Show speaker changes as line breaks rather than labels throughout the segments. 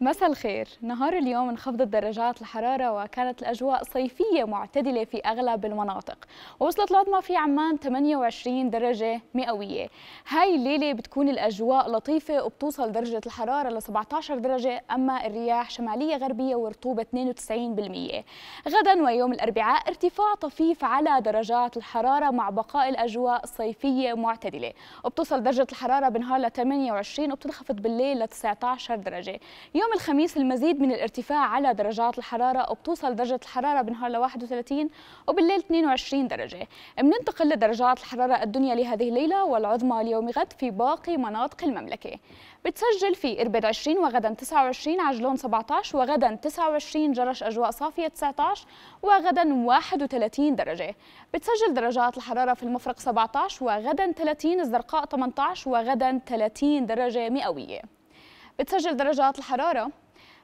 مساء الخير نهار اليوم انخفضت درجات الحرارة وكانت الأجواء صيفية معتدلة في أغلب المناطق ووصلت العظمى في عمان 28 درجة مئوية هاي الليلة بتكون الأجواء لطيفة وبتوصل درجة الحرارة ل 17 درجة أما الرياح شمالية غربية ورطوبة 92% غدا ويوم الأربعاء ارتفاع طفيف على درجات الحرارة مع بقاء الأجواء صيفية معتدلة وبتوصل درجة الحرارة بنهار ل 28 وبتنخفض بالليل ل 19 درجة يوم يوم الخميس المزيد من الارتفاع على درجات الحرارة وبتوصل درجة الحرارة بنهار ل 31 وبالليل 22 درجة بننتقل لدرجات الحرارة الدنيا لهذه الليلة والعظمى اليوم غد في باقي مناطق المملكة بتسجل في إربد 20 وغدا 29 عجلون 17 وغدا 29 جرش أجواء صافية 19 وغدا 31 درجة بتسجل درجات الحرارة في المفرق 17 وغدا 30 الزرقاء 18 وغدا 30 درجة مئوية بتسجل درجات الحرارة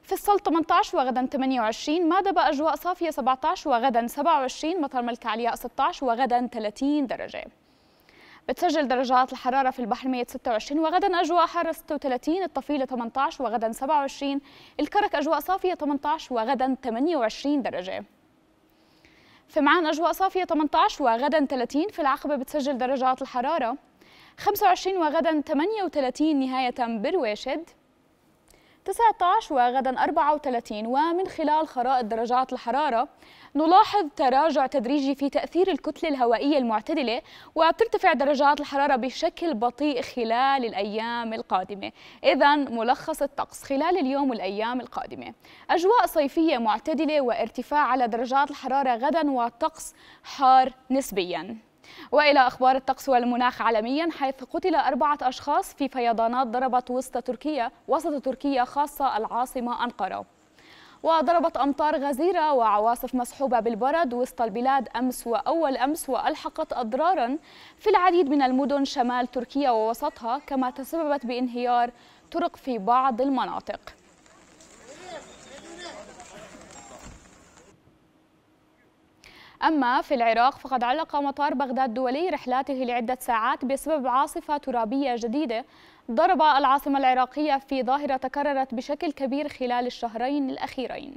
في الصل 18 وغدا 28 دبا أجواء صافية 17 وغدا 27 مطر ملك علياء 16 وغدا 30 درجة بتسجل درجات الحرارة في البحر 126 وغدا أجواء حارة 36 الطفيلة 18 وغدا 27 الكرك أجواء صافية 18 وغدا 28 درجة في معان أجواء صافية 18 وغدا 30 في العقبة بتسجل درجات الحرارة 25 وغدا 38 نهاية برواشد 19 وغدا 34 ومن خلال خرائط درجات الحرارة نلاحظ تراجع تدريجي في تأثير الكتلة الهوائية المعتدلة وبترتفع درجات الحرارة بشكل بطيء خلال الأيام القادمة إذا ملخص الطقس خلال اليوم والأيام القادمة أجواء صيفية معتدلة وارتفاع على درجات الحرارة غدا والطقس حار نسبياً وإلى أخبار الطقس والمناخ عالميا حيث قتل أربعة أشخاص في فيضانات ضربت وسط تركيا وسط تركيا خاصة العاصمة أنقرة وضربت أمطار غزيرة وعواصف مصحوبة بالبرد وسط البلاد أمس وأول أمس وألحقت أضرارا في العديد من المدن شمال تركيا ووسطها كما تسببت بانهيار طرق في بعض المناطق أما في العراق فقد علق مطار بغداد دولي رحلاته لعدة ساعات بسبب عاصفة ترابية جديدة ضرب العاصمة العراقية في ظاهرة تكررت بشكل كبير خلال الشهرين الأخيرين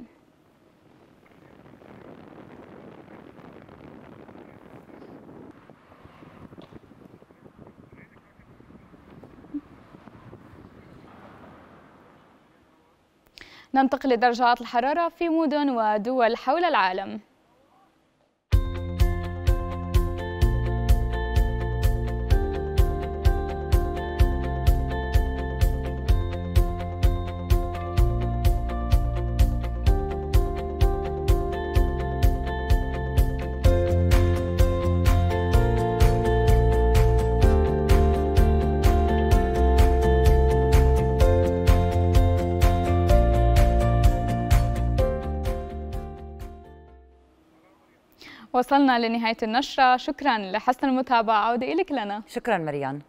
ننتقل لدرجات الحرارة في مدن ودول حول العالم وصلنا لنهاية النشرة شكرا لحسن المتابعة عودة إليك لنا شكرا مريان